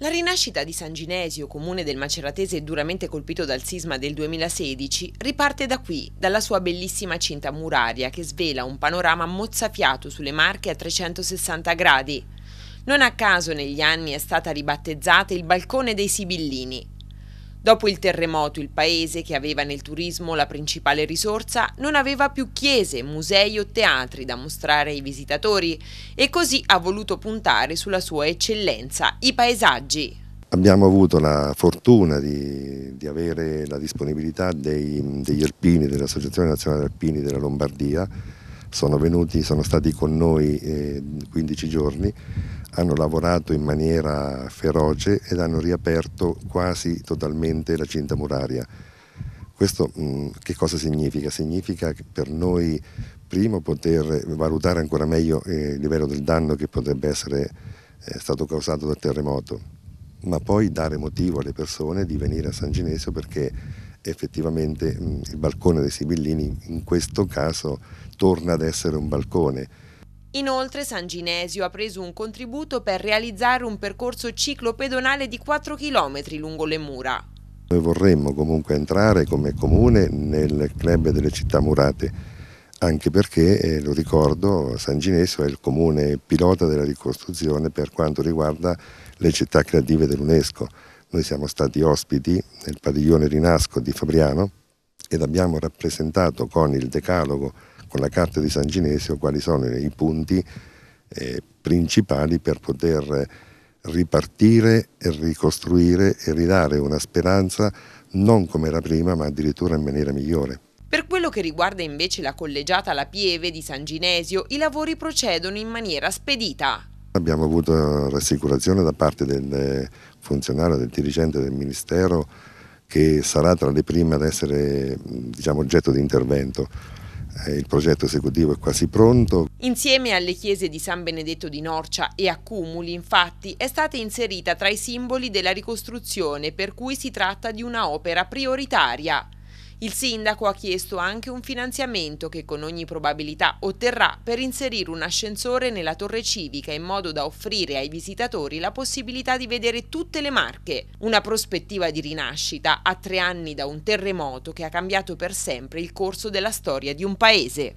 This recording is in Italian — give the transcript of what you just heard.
La rinascita di San Ginesio, comune del Maceratese duramente colpito dal sisma del 2016, riparte da qui, dalla sua bellissima cinta muraria che svela un panorama mozzafiato sulle Marche a 360 gradi. Non a caso negli anni è stata ribattezzata il Balcone dei Sibillini, Dopo il terremoto il paese, che aveva nel turismo la principale risorsa, non aveva più chiese, musei o teatri da mostrare ai visitatori e così ha voluto puntare sulla sua eccellenza, i paesaggi. Abbiamo avuto la fortuna di, di avere la disponibilità dei, degli alpini, dell'Associazione Nazionale Alpini della Lombardia, sono venuti, sono stati con noi eh, 15 giorni, hanno lavorato in maniera feroce ed hanno riaperto quasi totalmente la cinta muraria. Questo mh, mm, che cosa significa? Significa per noi primo poter valutare ancora meglio eh, il livello del danno che potrebbe essere eh, stato causato dal terremoto, ma poi dare motivo alle persone di venire a San Ginesio perché effettivamente mm, il balcone dei Sibillini in questo caso torna ad essere un balcone. Inoltre San Ginesio ha preso un contributo per realizzare un percorso ciclopedonale di 4 km lungo le mura. Noi vorremmo comunque entrare come comune nel club delle città murate, anche perché, eh, lo ricordo, San Ginesio è il comune pilota della ricostruzione per quanto riguarda le città creative dell'UNESCO. Noi siamo stati ospiti nel padiglione Rinasco di Fabriano ed abbiamo rappresentato con il decalogo, con la carta di San Ginesio, quali sono i punti eh, principali per poter ripartire e ricostruire e ridare una speranza non come era prima ma addirittura in maniera migliore. Per quello che riguarda invece la collegiata La Pieve di San Ginesio, i lavori procedono in maniera spedita. Abbiamo avuto rassicurazione da parte del funzionario, del dirigente del Ministero che sarà tra le prime ad essere diciamo, oggetto di intervento. Eh, il progetto esecutivo è quasi pronto. Insieme alle chiese di San Benedetto di Norcia e Accumuli, infatti, è stata inserita tra i simboli della ricostruzione, per cui si tratta di una opera prioritaria. Il sindaco ha chiesto anche un finanziamento che con ogni probabilità otterrà per inserire un ascensore nella torre civica in modo da offrire ai visitatori la possibilità di vedere tutte le marche. Una prospettiva di rinascita a tre anni da un terremoto che ha cambiato per sempre il corso della storia di un paese.